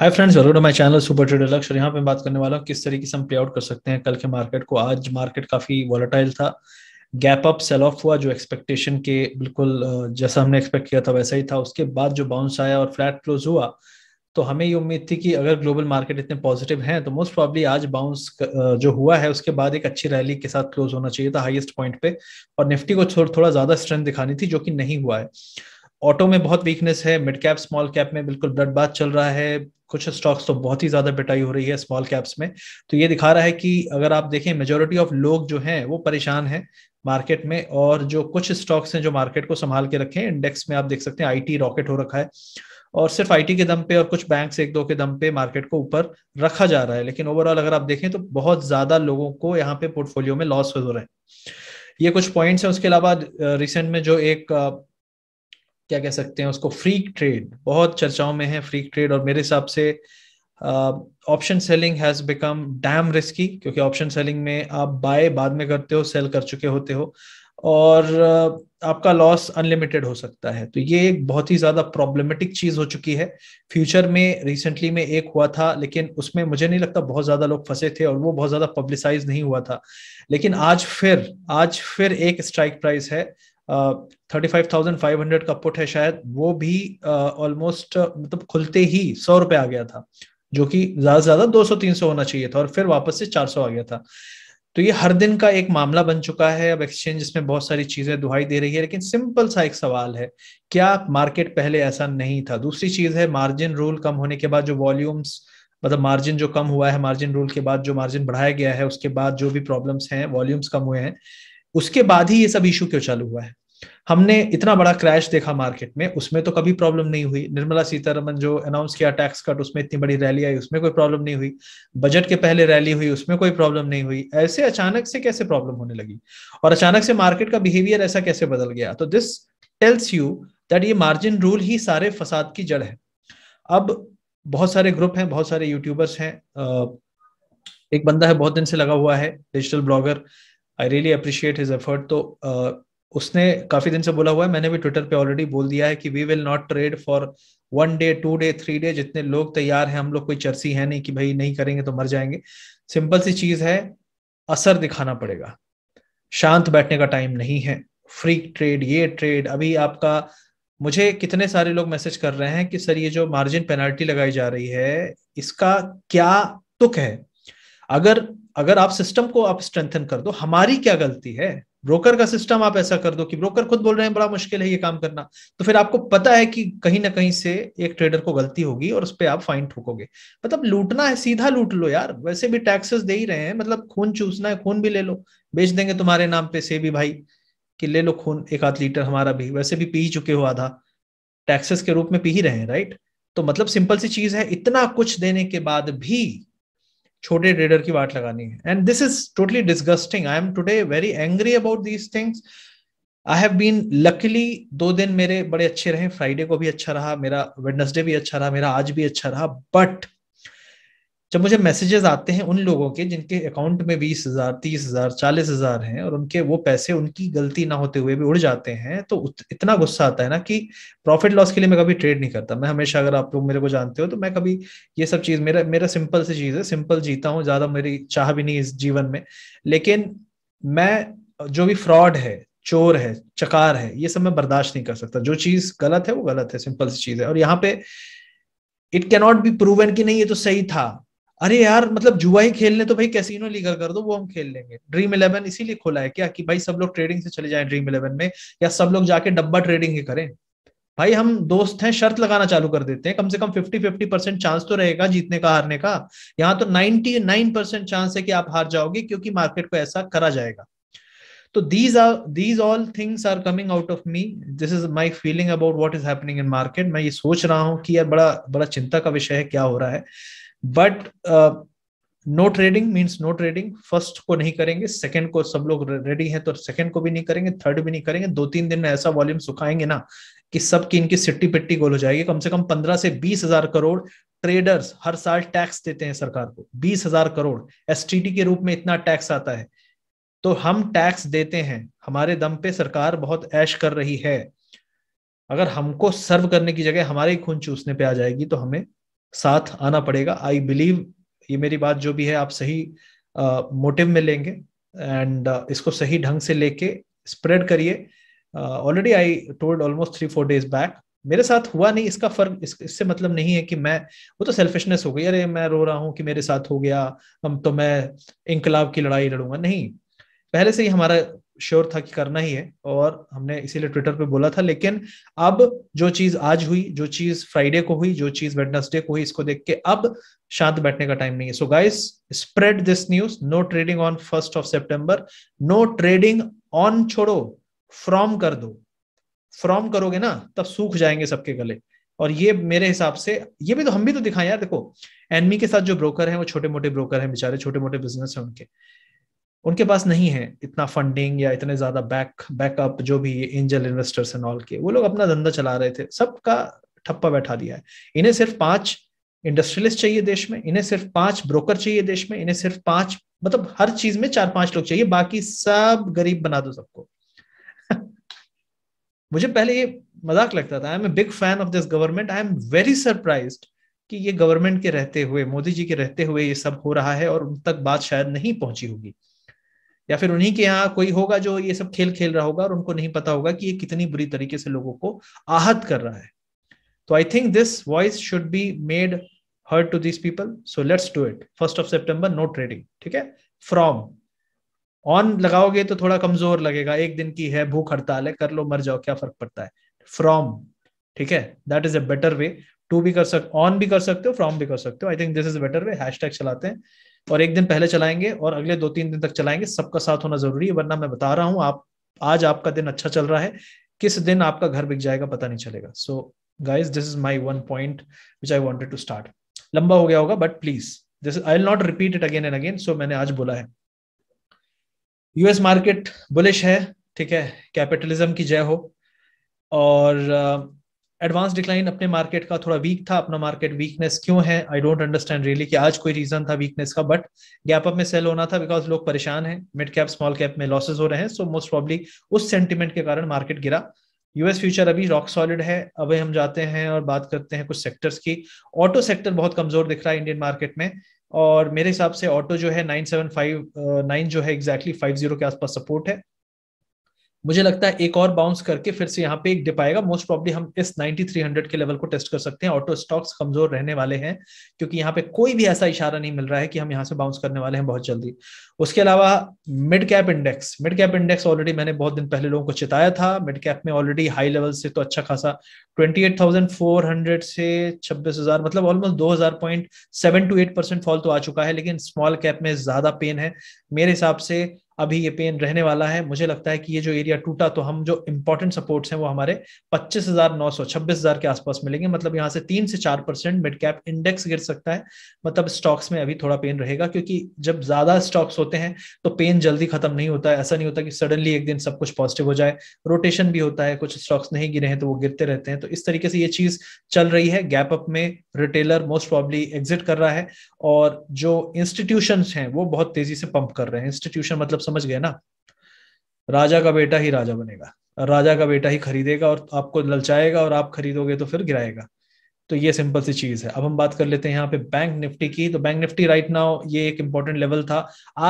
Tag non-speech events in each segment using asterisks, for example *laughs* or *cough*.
hi friends welcome to my channel super trade Lakshya और यहाँ पे बात करने वाला हूँ किस तरीके से हम प्ले आउट कर सकते हैं कल के मार्केट को आज मार्केट काफी वॉलेटाइल था गैप अप सेल ऑफ हुआ जो एक्सपेक्टेशन के बिल्कुल जैसा हमने एक्सपेक्ट किया था वैसा ही था उसके बाद जो बाउंस आया और फ्लैट क्लोज हुआ तो हमें ये उम्मीद थी कि अगर ग्लोबल मार्केट इतने पॉजिटिव हैं तो मोस्ट प्रॉब्ली आज बाउंस जो हुआ है उसके बाद एक अच्छी रैली के साथ क्लोज होना चाहिए था हाईएस्ट पॉइंट पे और निफ्टी को थोड़ा ज्यादा स्ट्रेंथ दिखानी थी जो कि नहीं हुआ है ऑटो में बहुत वीकनेस है मिड कैप स्मॉल कैप में बिल्कुल ब्लड बात चल रहा है कुछ स्टॉक्स तो बहुत ही ज्यादा पिटाई हो रही है स्मॉल कैप्स में तो ये दिखा रहा है कि अगर आप देखें मेजोरिटी ऑफ लोग जो हैं वो परेशान हैं मार्केट में और जो कुछ स्टॉक्स हैं जो मार्केट को संभाल के रखे हैं इंडेक्स में आप देख सकते हैं आईटी रॉकेट हो रखा है और सिर्फ आईटी के दम पे और कुछ बैंक्स एक दो के दम पे मार्केट को ऊपर रखा जा रहा है लेकिन ओवरऑल अगर आप देखें तो बहुत ज्यादा लोगों को यहाँ पे पोर्टफोलियो में लॉस हो रहा है ये कुछ पॉइंट्स हैं उसके अलावा रिसेंट में जो एक क्या कह सकते हैं उसको फ्री ट्रेड बहुत चर्चाओं में है फ्री ट्रेड और मेरे हिसाब से option selling has become damn risky क्योंकि ऑप्शन सेलिंग में आप बाय बाद में करते हो सेल कर चुके होते हो और uh, आपका लॉस अनलिमिटेड हो सकता है तो ये एक बहुत ही ज़्यादा प्रॉब्लमेटिक चीज़ हो चुकी है फ्यूचर में रिसेंटली में एक हुआ था लेकिन उसमें मुझे नहीं लगता बहुत ज़्यादा लोग फंसे थे और वो बहुत ज़्यादा पब्लिसाइज नहीं हुआ था लेकिन आज फिर आज फिर एक स्ट्राइक प्राइस है thirty five thousand five hundred का पुट है शायद वो भी ऑलमोस्ट uh, मतलब खुलते ही सौ रुपए आ गया था जो कि ज्यादा से ज्यादा दो सौ तीन सौ होना चाहिए था और फिर वापस से चार सौ आ गया था तो ये हर दिन का एक मामला बन चुका है अब एक्सचेंज में बहुत सारी चीजें दुहाई दे रही है लेकिन सिंपल सा एक सवाल है क्या मार्केट पहले ऐसा नहीं था दूसरी चीज है मार्जिन रूल कम होने के बाद जो वॉल्यूम्स मतलब मार्जिन जो कम हुआ है मार्जिन रूल के बाद जो मार्जिन बढ़ाया गया है उसके बाद जो भी प्रॉब्लम्स हैं वॉल्यूम्स कम हुए हैं उसके बाद ही ये सब इशू क्यों चालू हुआ है हमने इतना बड़ा क्रैश देखा मार्केट में उसमें तो कभी प्रॉब्लम नहीं हुई निर्मला सीतारमन जो अनाउंस किया टैक्स कट उसमें इतनी बड़ी रैली आई उसमें कोई प्रॉब्लम नहीं हुई बजट के पहले रैली हुई उसमें कोई प्रॉब्लम नहीं हुई ऐसे अचानक से कैसे प्रॉब्लम होने लगी और अचानक से मार्केट का बिहेवियर ऐसा कैसे बदल गया तो दिस टेल्स यू दैट ये मार्जिन रूल ही सारे फसाद की जड़ है अब बहुत सारे ग्रुप हैं बहुत सारे यूट्यूबर्स हैं एक बंदा है बहुत दिन से लगा हुआ है digital blogger I really appreciate his effort तो uh, उसने काफी दिन से बोला हुआ है मैंने भी ट्विटर पे ऑलरेडी बोल दिया है कि we will not trade for one day two day three day जितने लोग तैयार हैं हम लोग कोई चर्सी है नहीं कि भाई नहीं करेंगे तो मर जाएंगे सिंपल सी चीज है असर दिखाना पड़ेगा शांत बैठने का टाइम नहीं है फ्री ट्रेड ये ट्रेड अभी आपका मुझे कितने सारे लोग मैसेज कर रहे हैं कि सर ये जो मार्जिन पेनल्टी लगाई जा रही है इसका क्या तुक है अगर अगर आप सिस्टम को आप स्ट्रेंथन कर दो हमारी क्या गलती है ब्रोकर का सिस्टम आप ऐसा कर दो कि ब्रोकर खुद बोल रहे हैं बड़ा मुश्किल है ये काम करना तो फिर आपको पता है कि कहीं ना कहीं से एक ट्रेडर को गलती होगी और उस पर आप फाइन ठोकोगे मतलब लूटना है सीधा लूट लो यार वैसे भी टैक्सेस दे ही रहे हैं मतलब खून चूसना है खून भी ले लो बेच देंगे तुम्हारे नाम पे से भी भाई कि ले लो खून एक आध लीटर हमारा भी वैसे भी पी चुके हो आधा टैक्सेस के रूप में पी ही रहे हैं राइट तो मतलब सिंपल सी चीज है इतना कुछ देने के बाद भी छोटे ट्रेडर की बात लगानी है and this is totally disgusting I am today very angry about these things I have been luckily दो दिन मेरे बड़े अच्छे रहे फ्राइडे को भी अच्छा रहा मेरा वेडनेसडे भी अच्छा रहा मेरा आज भी अच्छा रहा बट जब मुझे मैसेजेस आते हैं उन लोगों के जिनके अकाउंट में बीस हजार तीस हजार चालीस हजार हैं और उनके वो पैसे उनकी गलती ना होते हुए भी उड़ जाते हैं तो इतना गुस्सा आता है ना कि प्रॉफिट लॉस के लिए मैं कभी ट्रेड नहीं करता मैं हमेशा अगर आप लोग मेरे को जानते हो तो मैं कभी ये सब चीज मेरा मेरा सिंपल सी चीज है सिंपल जीता हूँ ज्यादा मेरी चाह भी नहीं इस जीवन में लेकिन मैं जो भी फ्रॉड है चोर है चकार है ये सब मैं बर्दाश्त नहीं कर सकता जो चीज गलत है वो गलत है सिंपल सी चीज है और यहाँ पे इट कैनॉट बी प्रूवन कि नहीं ये तो सही था अरे यार मतलब जुआ ही खेलने तो भाई कैसीनो लीगल कर दो वो हम खेल लेंगे ड्रीम इलेवन इसीलिए खोला है क्या कि भाई सब लोग ट्रेडिंग से चले जाएं ड्रीम इलेवन में या सब लोग जाके डब्बा ट्रेडिंग ही करें भाई हम दोस्त हैं शर्त लगाना चालू कर देते हैं कम से कम फिफ्टी फिफ्टी परसेंट चांस तो रहेगा जीतने का हारने का यहाँ तो नाइन परसेंट चांस है कि आप हार जाओगे क्योंकि मार्केट को ऐसा करा जाएगा तो these are these all things are coming out of me this is my feeling about what is happening in market मैं ये सोच रहा हूँ कि यार बड़ा बड़ा चिंता का विषय है क्या हो रहा है but no trading means no trading first को नहीं करेंगे सेकंड को सब लोग रेडी हैं तो सेकंड को भी नहीं करेंगे थर्ड भी नहीं करेंगे दो तीन दिन में ऐसा वॉल्यूम सुखाएंगे ना कि सबकी इनकी सिट्टी पिट्टी गोल हो जाएगी कम से कम पंद्रह से बीस हजार करोड़ ट्रेडर्स हर साल टैक्स देते हैं सरकार को बीस हजार करोड़ एस के रूप में इतना टैक्स आता है तो हम टैक्स देते हैं हमारे दम पे सरकार बहुत ऐश कर रही है अगर हमको सर्व करने की जगह हमारे ही खून चूसने पे आ जाएगी तो हमें साथ आना पड़ेगा आई बिलीव ये मेरी बात जो भी है आप सही मोटिव में लेंगे एंड इसको सही ढंग से लेके स्प्रेड करिए already I told almost three four days back मेरे साथ हुआ नहीं इसका फर्क इस, इससे मतलब नहीं है कि मैं वो तो सेल्फिशनेस हो गई अरे मैं रो रहा हूँ कि मेरे साथ हो गया हम तो मैं इनकलाब की लड़ाई लड़ूंगा नहीं पहले से ही हमारा श्योर था कि करना ही है और हमने इसीलिए ट्विटर पे बोला था लेकिन अब जो चीज आज हुई जो चीज फ्राइडे को हुई जो चीज वेडनेसडे को हुई इसको देख के अब शांत बैठने का टाइम नहीं है so guys spread this news no trading on first of September no trading on छोड़ो फ्रॉम कर दो फ्रॉम करोगे ना तब सूख जाएंगे सबके गले और ये मेरे हिसाब से ये भी तो हम भी तो दिखाएं यार देखो एनमी e के साथ जो ब्रोकर हैं वो छोटे मोटे ब्रोकर हैं बेचारे छोटे मोटे बिजनेस हैं उनके उनके पास नहीं है इतना फंडिंग या इतने ज्यादा बैक बैकअप जो भी एंजल इन्वेस्टर्स एंड ऑल के वो लोग अपना धंधा चला रहे थे सबका ठप्पा बैठा दिया है इन्हें सिर्फ पांच इंडस्ट्रियलिस्ट चाहिए देश में इन्हें सिर्फ पांच ब्रोकर चाहिए देश में इन्हें सिर्फ पांच मतलब हर चीज में चार पांच लोग चाहिए बाकी सब गरीब बना दो सबको *laughs* मुझे पहले ये मजाक लगता था I am a big fan of this government I am very surprise कि ये गवर्नमेंट के रहते हुए मोदी जी के रहते हुए ये सब हो रहा है और उन तक बात शायद नहीं पहुंची होगी या फिर उन्हीं के यहाँ कोई होगा जो ये सब खेल खेल रहा होगा और उनको नहीं पता होगा कि ये कितनी बुरी तरीके से लोगों को आहत कर रहा है तो I think this voice should be made heard to this people so let's do it first of September no trading ठीक है फ्रॉम ऑन लगाओगे तो थोड़ा कमजोर लगेगा एक दिन की है भूख हड़ताल है कर लो मर जाओ क्या फर्क पड़ता है फ्रॉम ठीक है that is a better way to भी कर सकते ऑन भी कर सकते हो फ्रॉम भी कर सकते हो I think this is better way hash चलाते हैं और एक दिन पहले चलाएंगे और अगले दो तीन दिन तक चलाएंगे सबका साथ होना जरूरी है वरना मैं बता रहा हूँ आप आज आपका दिन अच्छा चल रहा है किस दिन आपका घर बिक जाएगा पता नहीं चलेगा so guys this is my one point which I wanted to start लंबा हो गया होगा but please this I will not repeat it again and again so मैंने आज बोला है यूएस मार्केट बुलिश है ठीक है कैपिटलिज्म की जय हो और uh, एडवांस डिक्लाइन अपने मार्केट का थोड़ा वीक था अपना मार्केट वीकनेस क्यों है आई डोंट अंडरस्टैंड रियली कि आज कोई रीजन था वीकनेस का बट गैप अप में सेल होना था बिकॉज लोग परेशान हैं मिड कैप स्मॉल कैप में लॉसेज हो रहे हैं सो मोस्ट प्रॉब्ली उस सेंटिमेंट के कारण मार्केट गिरा यूएस फ्यूचर अभी रॉक सॉलिड है अभी हम जाते हैं और बात करते हैं कुछ सेक्टर्स की ऑटो सेक्टर बहुत कमजोर दिख रहा है इंडियन मार्केट में और मेरे हिसाब से ऑटो जो है नाइन सेवन फाइव नाइन जो है एग्जैक्टली फाइव जीरो के आसपास सपोर्ट है मुझे लगता है एक और बाउंस करके फिर से यहाँ पे एक डिप आएगा मोस्ट प्रॉब्ली हम इस 9300 के लेवल को टेस्ट कर सकते हैं ऑटो स्टॉक्स कमजोर रहने वाले हैं क्योंकि यहाँ पे कोई भी ऐसा इशारा नहीं मिल रहा है कि हम यहाँ से बाउंस करने वाले हैं बहुत जल्दी उसके अलावा mid cap index mid cap index already मैंने बहुत दिन पहले लोगों को चिताया था मिड कैप में ऑलरेडी हाई लेवल से तो अच्छा खासा हंड्रेड से हजार मतलब ऑलमोस्ट हजार point seven two eight percent fall तो आ चुका है लेकिन स्मॉल कैप में ज्यादा पेन है मेरे हिसाब से अभी ये पेन रहने वाला है मुझे लगता है कि ये जो एरिया टूटा तो हम जो इंपॉर्टेंट सपोर्ट्स हैं वो हमारे 25,900 26,000 के आसपास मिलेंगे मतलब यहाँ से तीन से चार परसेंट मिड कैप इंडेक्स गिर सकता है मतलब स्टॉक्स में अभी थोड़ा पेन रहेगा क्योंकि जब ज्यादा स्टॉक्स होते हैं तो पेन जल्दी खत्म नहीं होता है ऐसा नहीं होता कि सडनली एक दिन सब कुछ पॉजिटिव हो जाए रोटेशन भी होता है कुछ स्टॉक्स नहीं गिरे हैं तो वो गिरते रहते हैं तो इस तरीके से ये चीज चल रही है गैप अप में रिटेलर मोस्ट प्रॉब्ली एग्जिट कर रहा है और जो इंस्टीट्यूशन हैं वो बहुत तेजी से पंप कर रहे हैं इंस्टीट्यूशन मतलब समझ गए ना राजा का बेटा ही राजा बनेगा राजा का बेटा ही खरीदेगा और आपको ललचाएगा और आप खरीदोगे तो फिर गिराएगा तो ये सिंपल सी चीज है अब हम बात कर लेते हैं यहाँ पे बैंक निफ्टी की तो बैंक निफ्टी राइट नाउ ये एक इंपॉर्टेंट लेवल था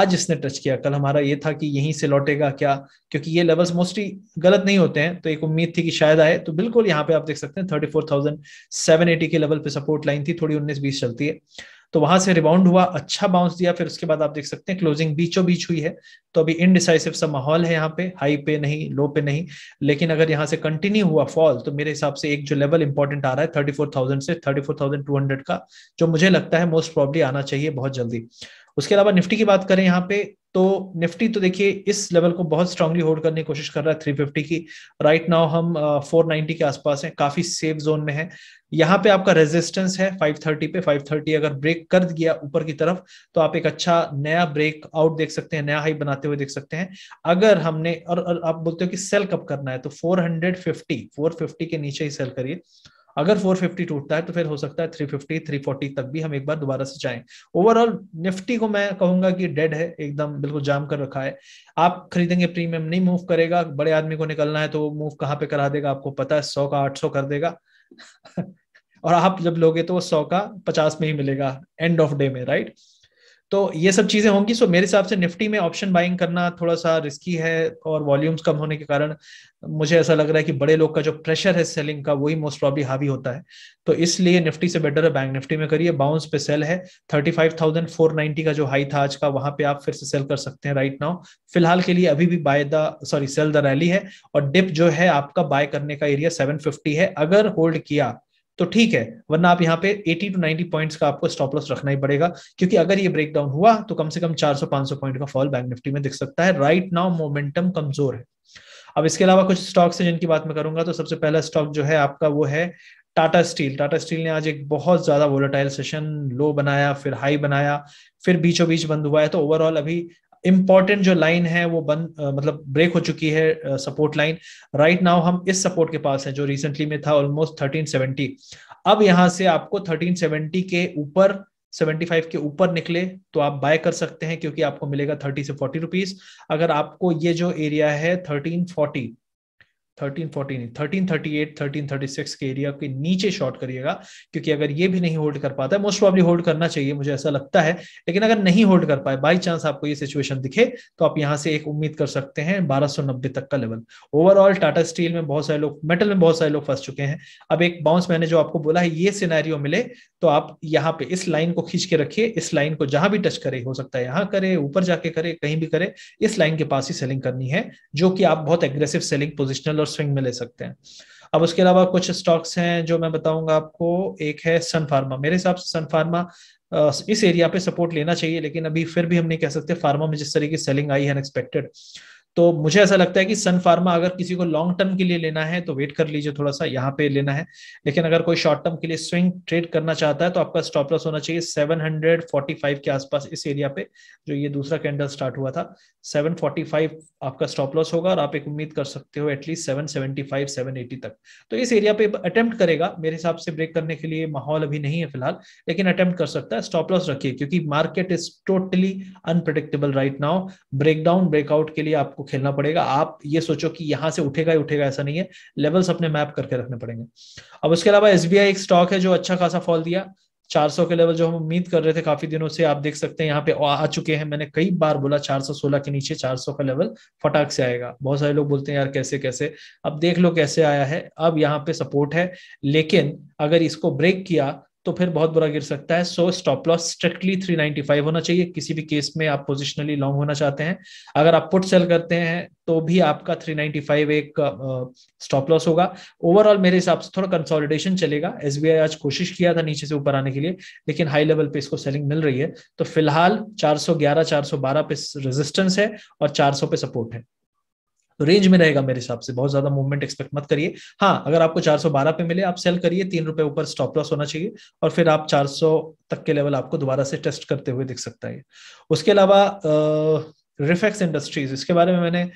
आज इसने टच किया कल हमारा ये था कि यहीं से लौटेगा क्या क्योंकि ये लेवल्स मोस्टली गलत नहीं होते हैं तो एक उम्मीद थी कि शायद आए तो बिल्कुल यहाँ पे आप देख सकते हैं थर्टी के लेवल पे सपोर्ट लाइन थी थोड़ी उन्नीस बीस चलती है तो वहां से रिबाउंड हुआ अच्छा बाउंस दिया फिर उसके बाद आप देख सकते हैं क्लोजिंग बीचों बीच हुई है तो अभी इनडिसाइसिव सा माहौल है यहाँ पे हाई पे नहीं लो पे नहीं लेकिन अगर यहाँ से कंटिन्यू हुआ फॉल तो मेरे हिसाब से एक जो लेवल इंपॉर्टेंट आ रहा है थर्टी फोर थाउजेंड से thirty four thousand two hundred का जो मुझे लगता है मोस्ट प्रॉब्ली आना चाहिए बहुत जल्दी उसके अलावा निफ्टी की बात करें यहाँ पे तो निफ्टी तो देखिए इस लेवल को बहुत स्ट्रांगली होल्ड करने की कोशिश कर रहा है 350 की राइट नाउ हम 490 के आसपास हैं काफी सेफ जोन में है यहाँ पे आपका रेजिस्टेंस है 530 पे 530 अगर ब्रेक कर दिया ऊपर की तरफ तो आप एक अच्छा नया ब्रेक आउट देख सकते हैं नया हाई बनाते हुए देख सकते हैं अगर हमने और, और आप बोलते हो कि सेल कब करना है तो 450 450 के नीचे ही सेल करिए अगर 450 टूटता है तो फिर हो सकता है 350 340 तक भी हम एक बार दोबारा से जाएं ओवरऑल निफ्टी को मैं कहूंगा कि डेड है एकदम बिल्कुल जाम कर रखा है आप खरीदेंगे प्रीमियम नहीं मूव करेगा बड़े आदमी को निकलना है तो वो मूव कहाँ पे करा देगा आपको पता है सौ का आठ सौ कर देगा *laughs* और आप जब लोगे तो वो सौ का पचास में ही मिलेगा एंड ऑफ डे में राइट तो ये सब चीजें होंगी सो मेरे हिसाब से निफ्टी में ऑप्शन बाइंग करना थोड़ा सा रिस्की है और वॉल्यूम्स कम होने के कारण मुझे ऐसा लग रहा है कि बड़े लोग का जो प्रेशर है सेलिंग का वही मोस्ट प्रॉब्ली हावी होता है तो इसलिए निफ्टी से बेटर है बैंक निफ्टी में करिए बाउंस पे सेल है thirty five thousand four ninety का जो हाई था आज का वहां पे आप फिर से सेल कर सकते हैं राइट नाउ फिलहाल के लिए अभी भी buy the sorry sell the rally है और डिप जो है आपका बाय करने का एरिया सेवन फिफ्टी है अगर होल्ड किया तो ठीक है वरना आप यहाँ पे 80 टू 90 पॉइंट्स का आपको स्टॉप लॉस रखना ही पड़ेगा क्योंकि अगर ये ब्रेकडाउन हुआ तो कम से कम 400-500 पॉइंट का फॉल बैंक निफ्टी में दिख सकता है राइट नाउ मोमेंटम कमजोर है अब इसके अलावा कुछ स्टॉक्स है जिनकी बात मैं करूंगा तो सबसे पहला स्टॉक जो है आपका वो है टाटा स्टील टाटा स्टील ने आज एक बहुत ज्यादा वोलेटाइल सेशन लो बनाया फिर हाई बनाया फिर बीचों बीच बंद हुआ है तो ओवरऑल अभी इंपॉर्टेंट जो लाइन है वो बंद मतलब ब्रेक हो चुकी है सपोर्ट लाइन राइट नाउ हम इस सपोर्ट के पास है जो रिसेंटली में था ऑलमोस्ट थर्टीन सेवेंटी अब यहाँ से आपको थर्टीन सेवेंटी के ऊपर 75 के ऊपर निकले तो आप बाय कर सकते हैं क्योंकि आपको मिलेगा 30 से 40 रुपीस अगर आपको ये जो एरिया है 1340 thirteen fourteen thirteen thirty eight thirteen thirty six के एरिया के नीचे शॉर्ट करिएगा क्योंकि अगर ये भी नहीं होल्ड कर पाता है मोस्ट प्रॉब्ली होल्ड करना चाहिए मुझे ऐसा लगता है लेकिन अगर नहीं होल्ड कर पाए बाई चांस आपको ये सिचुएशन दिखे तो आप यहाँ से एक उम्मीद कर सकते हैं बारह सौ नब्बे तक का लेवल ओवरऑल टाटा स्टील में बहुत सारे लोग मेटल में बहुत सारे लोग फंस चुके हैं अब एक बाउंस मैंने जो आपको बोला है ये सिनेरियो मिले तो आप यहाँ पे इस लाइन को खींच के रखिए इस लाइन को जहां भी टच करे हो सकता है यहाँ करे ऊपर जाके करे कहीं भी करे इस लाइन के पास ही सेलिंग करनी है जो कि आप बहुत एग्रेसिव सेलिंग पोजिशनल और स्विंग में ले सकते हैं अब उसके अलावा कुछ स्टॉक्स हैं जो मैं बताऊंगा आपको एक है सन फार्मा मेरे हिसाब से सन फार्मा इस एरिया पे सपोर्ट लेना चाहिए लेकिन अभी फिर भी हम नहीं कह सकते फार्मा में जिस तरीके की सेलिंग आई है अनएक्सपेक्टेड तो मुझे ऐसा लगता है कि सन फार्मा अगर किसी को लॉन्ग टर्म के लिए लेना है तो वेट कर लीजिए थोड़ा सा यहाँ पे लेना है लेकिन अगर कोई शॉर्ट टर्म के लिए स्विंग ट्रेड करना चाहता है तो आपका स्टॉप लॉस होना चाहिए 745 के आसपास इस एरिया पे जो ये दूसरा कैंडल स्टार्ट हुआ था 745 आपका स्टॉप लॉस होगा और आप एक उम्मीद कर सकते हो at least seven seventy five seven eighty तक तो इस एरिया पे अटेम्प्ट करेगा मेरे हिसाब से ब्रेक करने के लिए माहौल अभी नहीं है फिलहाल लेकिन अटेम्प्ट कर सकता है स्टॉप लॉस रखिए क्योंकि market is totally unpredictable right now breakdown breakout के लिए आपको आपको खेलना पड़ेगा आप ये सोचो कि यहां से उठेगा ही उठेगा ऐसा नहीं है लेवल्स अपने मैप करके रखने पड़ेंगे अब उसके अलावा एस एक स्टॉक है जो अच्छा खासा फॉल दिया 400 के लेवल जो हम उम्मीद कर रहे थे काफी दिनों से आप देख सकते हैं यहाँ पे आ चुके हैं मैंने कई बार बोला 416 के नीचे 400 का लेवल फटाक से आएगा बहुत सारे लोग बोलते हैं यार कैसे कैसे अब देख लो कैसे आया है अब यहाँ पे सपोर्ट है लेकिन अगर इसको ब्रेक किया तो फिर बहुत बुरा गिर सकता है सो स्टॉप लॉस स्ट्रिक्टली 395 होना चाहिए किसी भी केस में आप पोजिशनली लॉन्ग होना चाहते हैं अगर आप पुट सेल करते हैं तो भी आपका 395 एक स्टॉप लॉस होगा ओवरऑल मेरे हिसाब से थोड़ा कंसोलिडेशन चलेगा एस आज कोशिश किया था नीचे से ऊपर आने के लिए लेकिन हाई लेवल पे इसको सेलिंग मिल रही है तो फिलहाल 411 412 पे रेजिस्टेंस है और 400 पे सपोर्ट है रेंज तो में रहेगा मेरे हिसाब से बहुत ज्यादा मूवमेंट एक्सपेक्ट मत करिए हाँ अगर आपको 412 पे मिले आप सेल करिए तीन रुपए ऊपर स्टॉप लॉस होना चाहिए और फिर आप 400 तक के लेवल आपको दोबारा से टेस्ट करते हुए दिख सकता है उसके अलावा रिफेक्स इंडस्ट्रीज इसके बारे में मैंने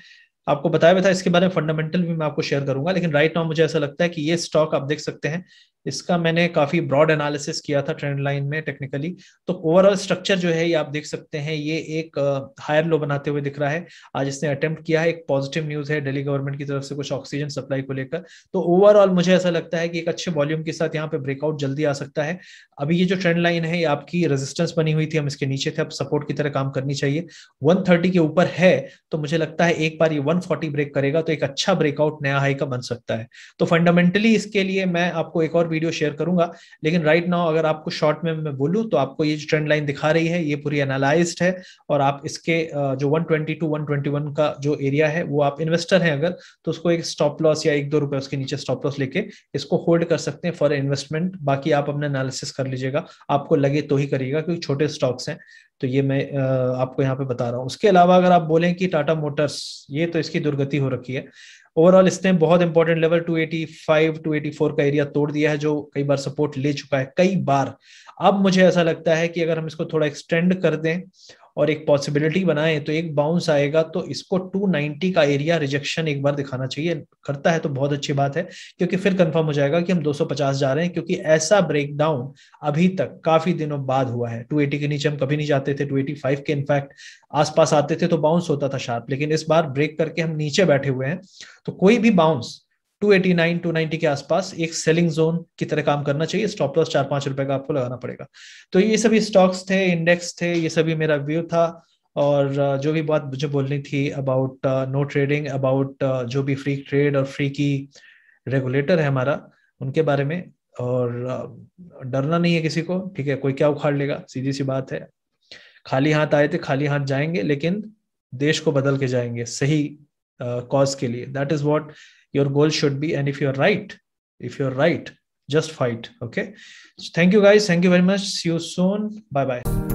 आपको बताया था इसके बारे में फंडामेंटल भी मैं आपको शेयर करूंगा लेकिन राइट नाउ मुझे ऐसा लगता है कि ये स्टॉक आप देख सकते हैं इसका मैंने काफी ब्रॉड एनालिसिस किया था ट्रेंड लाइन में टेक्निकली तो ओवरऑल स्ट्रक्चर जो है ये आप देख सकते हैं ये एक हायर uh, लो बनाते हुए दिख रहा है आज इसने अटेम्प्ट किया है एक पॉजिटिव न्यूज है दिल्ली गवर्नमेंट की तरफ से कुछ ऑक्सीजन सप्लाई को लेकर तो ओवरऑल मुझे ऐसा लगता है कि एक अच्छे वॉल्यूम के साथ यहाँ पे ब्रेकआउट जल्दी आ सकता है अभी ये जो ट्रेंड लाइन है ये आपकी रेजिस्टेंस बनी हुई थी हम इसके नीचे थे अब सपोर्ट की तरह काम करनी चाहिए वन के ऊपर है तो मुझे लगता है एक बार ये वन ब्रेक करेगा तो एक अच्छा ब्रेकआउट नया हाई का बन सकता है तो फंडामेंटली इसके लिए मैं आपको एक और वीडियो शेयर करूंगा लेकिन राइट नाउ अगर आपको शॉर्ट में मैं बोलू तो आपको ये ट्रेंड लाइन दिखा रही है ये पूरी एनालाइज है और आप इसके जो one twenty two one twenty one का जो एरिया है वो आप इन्वेस्टर हैं अगर तो उसको एक स्टॉप लॉस या एक दो रुपए उसके नीचे स्टॉप लॉस लेके इसको होल्ड कर सकते हैं फॉर इन्वेस्टमेंट बाकी आप अपने एनालिसिस कर लीजिएगा आपको लगे तो ही करिएगा क्योंकि छोटे स्टॉक्स हैं तो ये मैं आपको यहाँ पे बता रहा हूँ उसके अलावा अगर आप बोलें कि टाटा मोटर्स ये तो इसकी दुर्गति हो रखी है ओवरऑल इसने बहुत इंपॉर्टेंट लेवल 285 284 का एरिया तोड़ दिया है जो कई बार सपोर्ट ले चुका है कई बार अब मुझे ऐसा लगता है कि अगर हम इसको थोड़ा एक्सटेंड कर दें और एक पॉसिबिलिटी बनाए तो एक बाउंस आएगा तो इसको 290 का एरिया रिजेक्शन एक बार दिखाना चाहिए करता है तो बहुत अच्छी बात है क्योंकि फिर कंफर्म हो जाएगा कि हम 250 जा रहे हैं क्योंकि ऐसा ब्रेकडाउन अभी तक काफी दिनों बाद हुआ है 280 के नीचे हम कभी नहीं जाते थे 285 के इनफैक्ट आसपास आते थे तो बाउंस होता था शार्प लेकिन इस बार ब्रेक करके हम नीचे बैठे हुए हैं तो कोई भी बाउंस 289 290 के आसपास एक सेलिंग जोन की तरह काम करना चाहिए स्टॉप लॉस चार पांच रुपए का आपको लगाना पड़ेगा तो ये सभी स्टॉक्स थे इंडेक्स थे ये सभी मेरा व्यू था और जो भी बात मुझे बोलनी थी अबाउट नो ट्रेडिंग अबाउट जो भी फ्री ट्रेड और फ्री की रेगुलेटर है हमारा उनके बारे में और डरना नहीं है किसी को ठीक है कोई क्या उखाड़ लेगा सीधी सी बात है खाली हाथ आए थे खाली हाथ जाएंगे लेकिन देश को बदल के जाएंगे सही कॉज uh, के लिए that is what your goal should be and if you're right if you're right just fight okay so thank you guys thank you very much see you soon bye bye